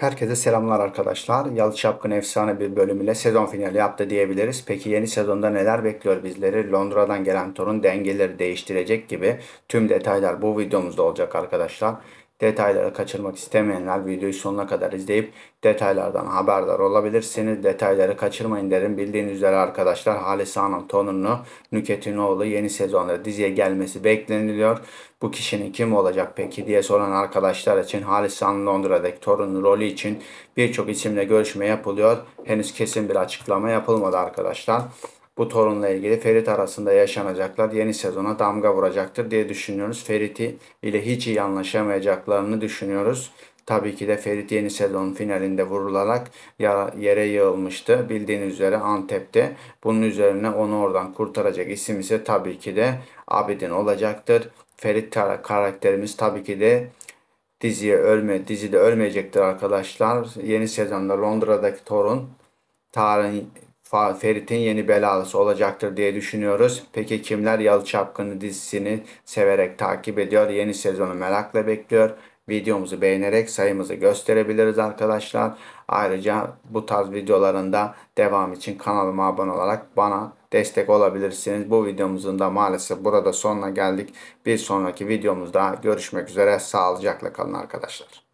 Herkese selamlar arkadaşlar. Yalı Çapkın efsane bir bölümüyle sezon finali yaptı diyebiliriz. Peki yeni sezonda neler bekliyor bizleri? Londra'dan gelen torun dengeleri değiştirecek gibi tüm detaylar bu videomuzda olacak arkadaşlar. Detayları kaçırmak istemeyenler videoyu sonuna kadar izleyip detaylardan haberdar olabilirsiniz. Detayları kaçırmayın derim. Bildiğiniz üzere arkadaşlar Halis Hanım Tonunu Nüket'in oğlu yeni sezonda diziye gelmesi bekleniliyor. Bu kişinin kim olacak peki diye soran arkadaşlar için Halis Hanım Londra'daki torunun rolü için birçok isimle görüşme yapılıyor. Henüz kesin bir açıklama yapılmadı arkadaşlar. Bu torunla ilgili Ferit arasında yaşanacaklar yeni sezona damga vuracaktır diye düşünüyoruz. Ferit'i ile hiç iyi anlaşamayacaklarını düşünüyoruz. Tabii ki de Ferit yeni sezon finalinde vurularak yere yığılmıştı. Bildiğiniz üzere Antep'te. Bunun üzerine onu oradan kurtaracak isim ise tabii ki de Abidin olacaktır. Ferit karakterimiz tabii ki de diziye ölme, dizide ölmeyecektir arkadaşlar. Yeni sezonda Londra'daki torun tarihin Ferit'in yeni belası olacaktır diye düşünüyoruz. Peki kimler Yalı Çapkını dizisini severek takip ediyor? Yeni sezonu merakla bekliyor. Videomuzu beğenerek sayımızı gösterebiliriz arkadaşlar. Ayrıca bu tarz videolarında devam için kanalıma abone olarak bana destek olabilirsiniz. Bu videomuzun da maalesef burada sonuna geldik. Bir sonraki videomuzda görüşmek üzere. Sağlıcakla kalın arkadaşlar.